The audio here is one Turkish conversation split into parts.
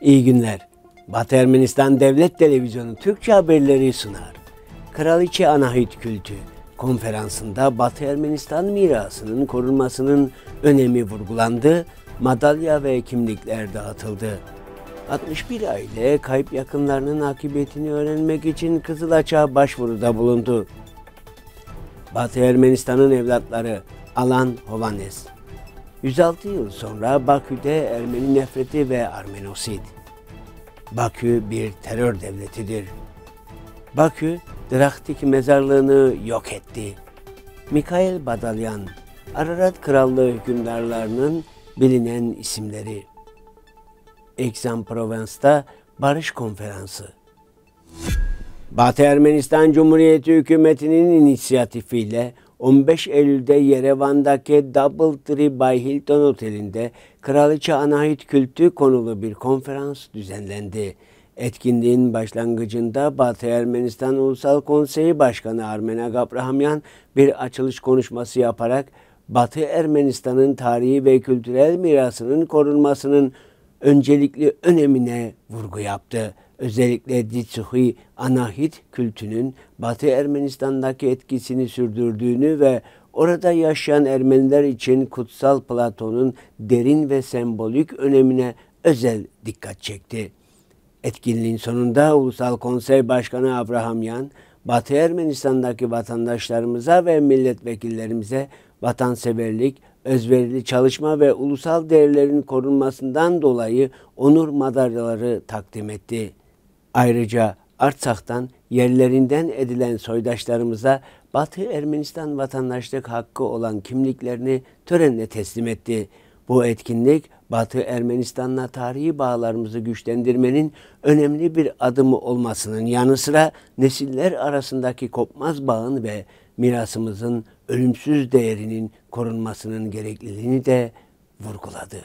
İyi günler. Batı Ermenistan Devlet Televizyonu Türkçe haberleri sunar. Kraliçe Anahit Kültü konferansında Batı Ermenistan mirasının korunmasının önemi vurgulandı, madalya ve kimlikler dağıtıldı. 61 aile kayıp yakınlarının akıbetini öğrenmek için Kızılaç'a başvuruda bulundu. Batı Ermenistan'ın evlatları Alan Hovanes, 106 yıl sonra Bakü'de Ermeni nefreti ve Armenosid. Bakü bir terör devletidir. Bakü, Draktik mezarlığını yok etti. Mikhail Badalyan, Ararat Krallığı hükümdarlarının bilinen isimleri. Aix-en-Provence'da Barış Konferansı. Batı Ermenistan Cumhuriyeti hükümetinin inisiyatifiyle 15 Eylül'de Yerevan'daki Double Tree by Hilton Oteli'nde Kraliçe Anahit Kültü konulu bir konferans düzenlendi. Etkinliğin başlangıcında Batı Ermenistan Ulusal Konseyi Başkanı Armena Agabrahamyan bir açılış konuşması yaparak Batı Ermenistan'ın tarihi ve kültürel mirasının korunmasının öncelikli önemine vurgu yaptı. Özellikle Ditsuhi Anahit kültünün Batı Ermenistan'daki etkisini sürdürdüğünü ve orada yaşayan Ermeniler için kutsal Platon'un derin ve sembolik önemine özel dikkat çekti. Etkinliğin sonunda Ulusal Konsey Başkanı Abrahamyan, Batı Ermenistan'daki vatandaşlarımıza ve milletvekillerimize vatanseverlik, özverili çalışma ve ulusal değerlerin korunmasından dolayı onur madalyaları takdim etti. Ayrıca Artsak'tan yerlerinden edilen soydaşlarımıza Batı Ermenistan vatandaşlık hakkı olan kimliklerini törenle teslim etti. Bu etkinlik Batı Ermenistan'la tarihi bağlarımızı güçlendirmenin önemli bir adımı olmasının yanı sıra nesiller arasındaki kopmaz bağın ve mirasımızın ölümsüz değerinin korunmasının gerekliliğini de vurguladı.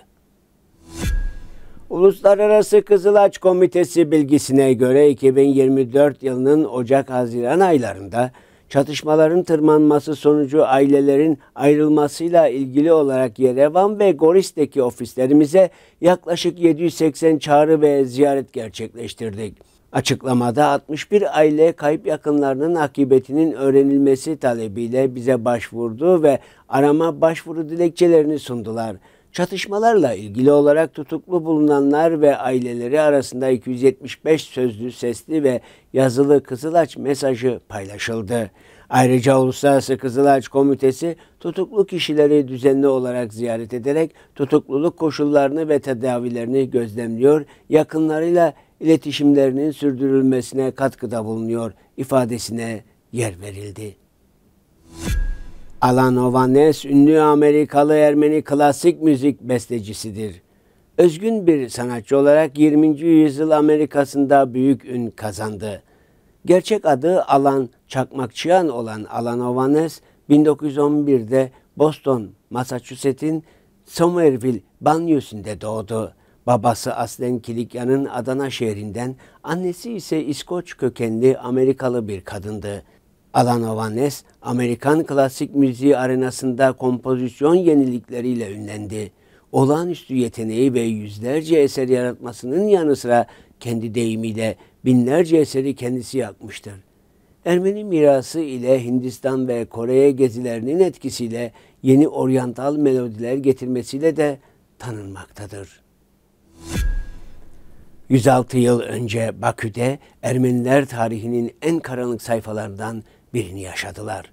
Uluslararası Kızılaç Komitesi bilgisine göre 2024 yılının Ocak-Haziran aylarında çatışmaların tırmanması sonucu ailelerin ayrılmasıyla ilgili olarak Yerevan ve Goris'teki ofislerimize yaklaşık 780 çağrı ve ziyaret gerçekleştirdik. Açıklamada 61 aile kayıp yakınlarının akıbetinin öğrenilmesi talebiyle bize başvurdu ve arama başvuru dilekçelerini sundular. Çatışmalarla ilgili olarak tutuklu bulunanlar ve aileleri arasında 275 sözlü, sesli ve yazılı Kızılaç mesajı paylaşıldı. Ayrıca Uluslararası Kızılaç Komitesi tutuklu kişileri düzenli olarak ziyaret ederek tutukluluk koşullarını ve tedavilerini gözlemliyor, yakınlarıyla iletişimlerinin sürdürülmesine katkıda bulunuyor ifadesine yer verildi. Alan Ovanes ünlü Amerikalı Ermeni klasik müzik bestecisidir. Özgün bir sanatçı olarak 20. yüzyıl Amerikasında büyük ün kazandı. Gerçek adı Alan Çakmakçıyan olan Alan Ovanes 1911'de Boston, Massachusetts'in Somerville banyosunda doğdu. Babası aslen Kilikya'nın Adana şehrinden, annesi ise İskoç kökenli Amerikalı bir kadındı. Alan Ovanes, Amerikan klasik müziği arenasında kompozisyon yenilikleriyle ünlendi. Olağanüstü yeteneği ve yüzlerce eser yaratmasının yanı sıra kendi deyimiyle binlerce eseri kendisi yapmıştır. Ermeni mirası ile Hindistan ve Kore'ye gezilerinin etkisiyle yeni oryantal melodiler getirmesiyle de tanınmaktadır. 106 yıl önce Bakü'de Ermeniler tarihinin en karanlık sayfalarından birini yaşadılar.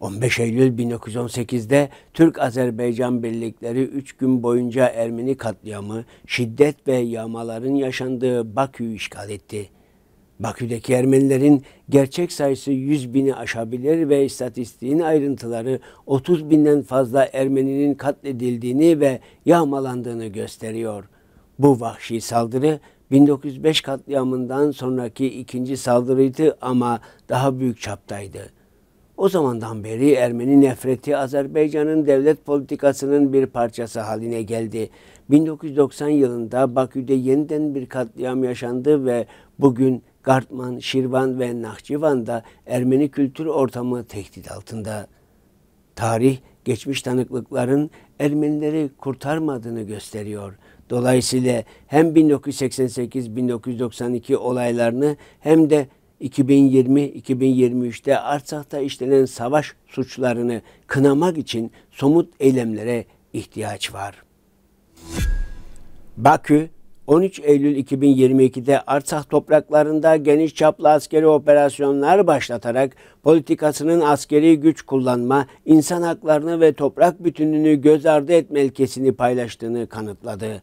15 Eylül 1918'de Türk-Azerbaycan birlikleri 3 gün boyunca Ermeni katliamı, şiddet ve yağmaların yaşandığı Bakü'yü işgal etti. Bakü'deki Ermenilerin gerçek sayısı 100 bini aşabilir ve istatistiğin ayrıntıları 30 binden fazla Ermeninin katledildiğini ve yağmalandığını gösteriyor.'' Bu vahşi saldırı 1905 katliamından sonraki ikinci saldırıydı ama daha büyük çaptaydı. O zamandan beri Ermeni nefreti Azerbaycan'ın devlet politikasının bir parçası haline geldi. 1990 yılında Bakü'de yeniden bir katliam yaşandı ve bugün Gartman, Şirvan ve Nahçıvan'da Ermeni kültür ortamı tehdit altında. Tarih geçmiş tanıklıkların Ermenileri kurtarmadığını gösteriyor.'' Dolayısıyla hem 1988-1992 olaylarını hem de 2020-2023'te Artsak'ta işlenen savaş suçlarını kınamak için somut eylemlere ihtiyaç var. Bakü 13 Eylül 2022'de Artsakh topraklarında geniş çaplı askeri operasyonlar başlatarak politikasının askeri güç kullanma, insan haklarını ve toprak bütünlüğünü göz ardı etme ilkesini paylaştığını kanıtladı.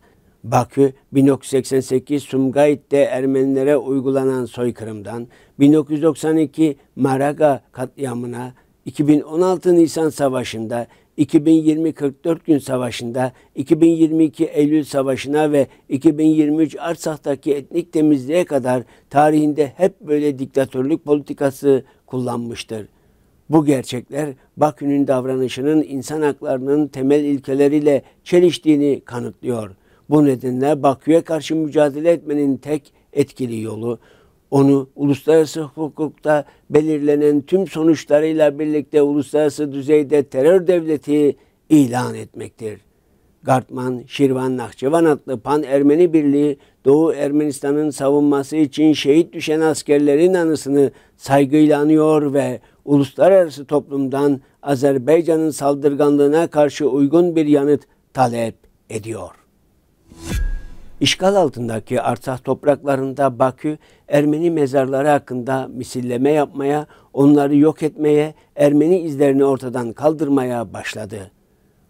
Bakü 1988 Sumgayit'te Ermenilere uygulanan soykırımdan, 1992 Maraga katliamına, 2016 Nisan Savaşı'nda, 2020 44 gün savaşında, 2022 Eylül savaşına ve 2023 Arsak'taki etnik temizliğe kadar tarihinde hep böyle diktatörlük politikası kullanmıştır. Bu gerçekler Bakü'nün davranışının insan haklarının temel ilkeleriyle çeliştiğini kanıtlıyor.'' Bu nedenle Bakü'ye karşı mücadele etmenin tek etkili yolu onu uluslararası hukukta belirlenen tüm sonuçlarıyla birlikte uluslararası düzeyde terör devleti ilan etmektir. Gartman, Şirvan, Nakçıvan adlı Pan-Ermeni Birliği, Doğu Ermenistan'ın savunması için şehit düşen askerlerin anısını saygıyla anıyor ve uluslararası toplumdan Azerbaycan'ın saldırganlığına karşı uygun bir yanıt talep ediyor. İşgal altındaki Artsakh topraklarında Bakü, Ermeni mezarları hakkında misilleme yapmaya, onları yok etmeye, Ermeni izlerini ortadan kaldırmaya başladı.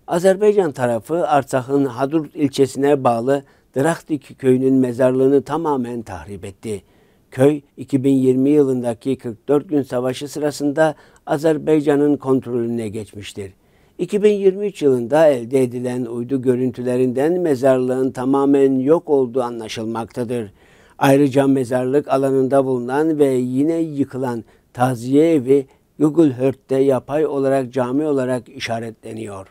Azerbaycan tarafı Artsakh'ın Hadurt ilçesine bağlı Draktik köyünün mezarlığını tamamen tahrip etti. Köy 2020 yılındaki 44 gün savaşı sırasında Azerbaycan'ın kontrolüne geçmiştir. 2023 yılında elde edilen uydu görüntülerinden mezarlığın tamamen yok olduğu anlaşılmaktadır. Ayrıca mezarlık alanında bulunan ve yine yıkılan taziye evi Gugelhört'te yapay olarak cami olarak işaretleniyor.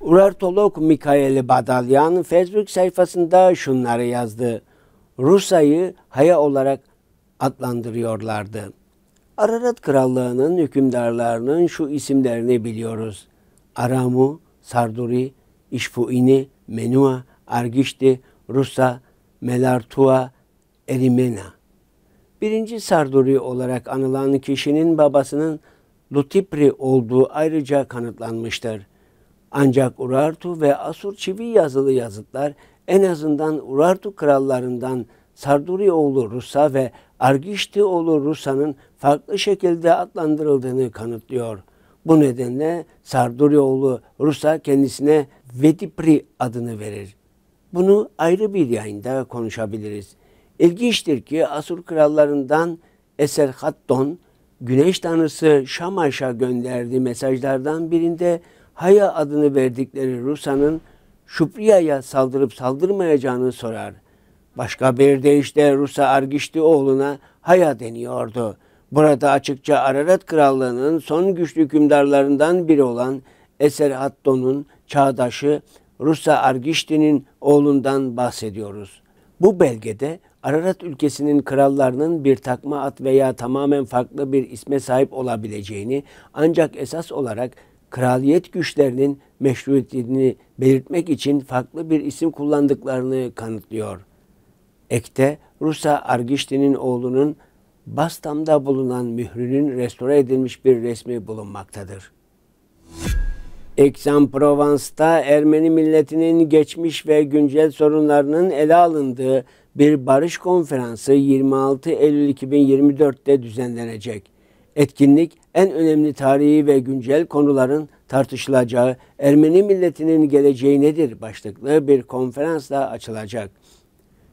Urartolog Mikael Badalyan Facebook sayfasında şunları yazdı. Rusayı haya olarak adlandırıyorlardı. Ararat Krallığı'nın hükümdarlarının şu isimlerini biliyoruz. Aramu, Sarduri, İşfuini, Menua, Argişti, Rusa, Melartua, Erimena. Birinci Sarduri olarak anılan kişinin babasının Lutipri olduğu ayrıca kanıtlanmıştır. Ancak Urartu ve Asur çivi yazılı yazıtlar en azından Urartu krallarından Sardurioğlu Rusa ve Argiştioğlu Rusa'nın farklı şekilde adlandırıldığını kanıtlıyor. Bu nedenle Sardurioğlu Rusa kendisine Vedipri adını verir. Bunu ayrı bir yayında konuşabiliriz. İlginçtir ki Asur krallarından Eserhaddon, güneş tanrısı Şamaş'a gönderdiği mesajlardan birinde Haya adını verdikleri Rusa'nın Şupriya'ya saldırıp saldırmayacağını sorar. Başka bir deyişle Rusa oğluna Haya deniyordu. Burada açıkça Ararat Krallığı'nın son güçlü hükümdarlarından biri olan Eser Hatton'un çağdaşı Rusa Argişti'nin oğlundan bahsediyoruz. Bu belgede Ararat ülkesinin krallarının bir takma at veya tamamen farklı bir isme sahip olabileceğini ancak esas olarak kraliyet güçlerinin meşruiyetini belirtmek için farklı bir isim kullandıklarını kanıtlıyor. Ek'te Rusa Argişti'nin oğlunun Bastam'da bulunan mührünün restore edilmiş bir resmi bulunmaktadır. Aix-en-Provence'da Ermeni milletinin geçmiş ve güncel sorunlarının ele alındığı bir barış konferansı 26 Eylül 2024'te düzenlenecek. Etkinlik en önemli tarihi ve güncel konuların tartışılacağı Ermeni milletinin geleceği nedir başlıklı bir konferansla açılacak.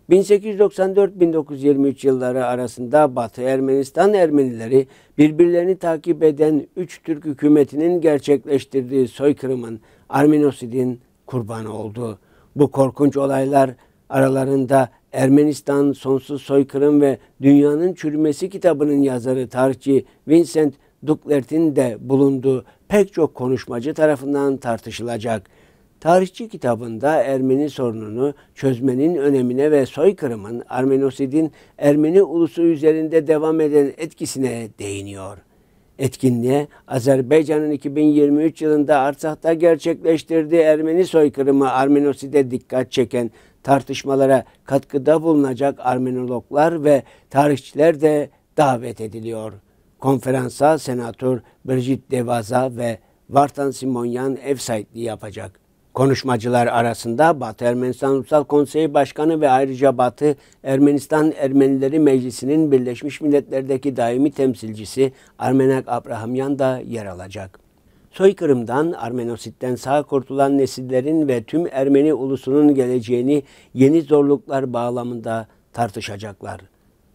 1894-1923 yılları arasında Batı Ermenistan Ermenileri birbirlerini takip eden üç Türk hükümetinin gerçekleştirdiği soykırımın Arminosid'in kurbanı oldu. Bu korkunç olaylar aralarında Ermenistan Sonsuz Soykırım ve Dünyanın Çürümesi kitabının yazarı tarihçi Vincent Duklert'in de bulunduğu pek çok konuşmacı tarafından tartışılacak. Tarihçi kitabında Ermeni sorununu çözmenin önemine ve soykırımın Armenosid'in Ermeni ulusu üzerinde devam eden etkisine değiniyor. Etkinliğe Azerbaycan'ın 2023 yılında Arsah'ta gerçekleştirdiği Ermeni soykırımı Armenosid'e dikkat çeken tartışmalara katkıda bulunacak Armenologlar ve tarihçiler de davet ediliyor. Konferansa Senatör Brigitte Devaza ve Vartan Simonyan ev sahipliği yapacak. Konuşmacılar arasında Batı Ermenistan Ulusal Konseyi Başkanı ve ayrıca Batı Ermenistan Ermenileri Meclisi'nin Birleşmiş Milletler'deki daimi temsilcisi Armenak Abrahamyan da yer alacak. Soykırımdan, Armenositten sağ kurtulan nesillerin ve tüm Ermeni ulusunun geleceğini yeni zorluklar bağlamında tartışacaklar.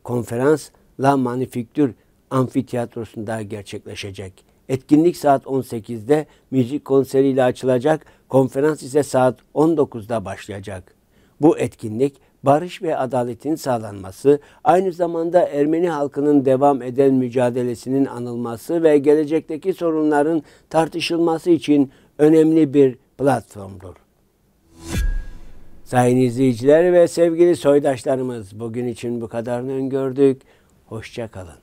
Konferans La Manifiktür Amfiteyatrosu'nda gerçekleşecek. Etkinlik saat 18'de müzik konseriyle açılacak, konferans ise saat 19'da başlayacak. Bu etkinlik barış ve adaletin sağlanması, aynı zamanda Ermeni halkının devam eden mücadelesinin anılması ve gelecekteki sorunların tartışılması için önemli bir platformdur. Sayın izleyiciler ve sevgili soydaşlarımız bugün için bu kadarını öngördük. Hoşçakalın.